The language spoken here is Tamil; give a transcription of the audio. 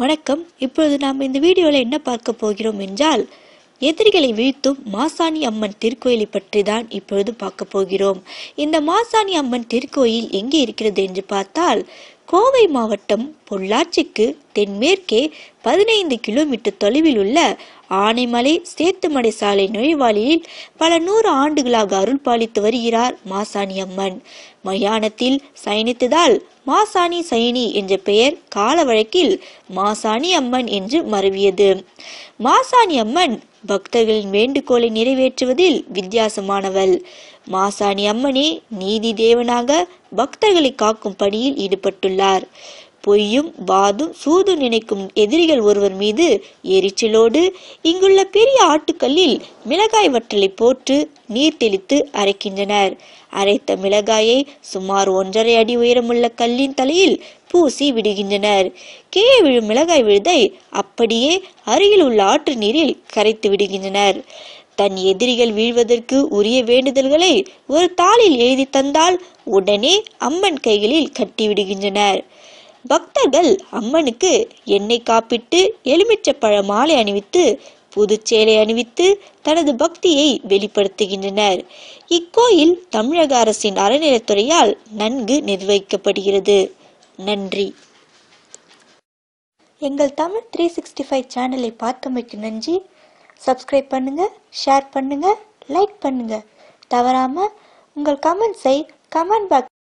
வணக்கம் இப்பொழுது நாம் இந்த வீடியோவில் என்ன பார்க்க போகிறோம் என்றால் எதிரிகளை வீழ்த்தும் மாசாணி அம்மன் திருக்கோயிலை பற்றி தான் இப்பொழுது பார்க்க போகிறோம் இந்த மாசாணி அம்மன் திருக்கோயில் எங்கே இருக்கிறது என்று பார்த்தால் கோவை மாவட்டம் பொள்ளாச்சிக்கு தென்மேற்கே பதினைந்து கிலோமீட்டர் தொலைவில் உள்ள ஆனைமலை சேத்துமடை சாலை நுழைவாளியில் பல நூறு ஆண்டுகளாக அருள் பாலித்து வருகிறார் மாசாணி அம்மன் மயானத்தில் சயனித்ததால் மாசாணி சயனி என்ற பெயர் கால வழக்கில் மாசாணி அம்மன் என்று மறவியது மாசாணி அம்மன் பக்தர்களின் வேண்டுகோளை நிறைவேற்றுவதில் வித்தியாசமானவள் மாசாணி அம்மனே நீதி தேவனாக பக்தர்களை காக்கும் பணியில் ஈடுபட்டுள்ளார் பொய்யும் வாதும் சூது நினைக்கும் எதிரிகள் ஒருவர் மீது எரிச்சலோடு இங்குள்ள பெரிய ஆட்டுக்கல்லில் மிளகாய் வற்றலை போட்டு நீர் தெளித்து அரைக்கின்றனர் அரைத்த மிளகாயை சுமார் ஒன்றரை அடி உயரமுள்ள கல்லின் தலையில் பூசி விடுகின்றனர் கீழே விழும் மிளகாய் விழுதை அப்படியே அருகில் உள்ள ஆற்று நீரில் கரைத்து விடுகின்றனர் தன் எதிரிகள் வீழ்வதற்கு உரிய வேண்டுதல்களை ஒரு தாளில் எழுதி தந்தால் உடனே அம்மன் கைகளில் கட்டிவிடுகின்றனர் பக்தர்கள் அம்மனுக்கு எண்ணெய் காப்பிட்டு எலுமிச்சப்பழ மாலை அணிவித்து புதுச்சேலை அணிவித்து தனது பக்தியை வெளிப்படுத்துகின்றனர் இக்கோயில் தமிழக அரசின் அறநிலைத்துறையால் நன்கு நிர்வகிக்கப்படுகிறது நன்றி எங்கள் தமிழ் த்ரீ சிக்ஸ்டி ஃபைவ் சேனலை பார்த்தமைக்கு நன்றி சப்ஸ்கிரைப் பண்ணுங்க ஷேர் பண்ணுங்க லைக் பண்ணுங்க தவறாம உங்கள் கமெண்ட்ஸை கமெண்ட் பாக்ஸ்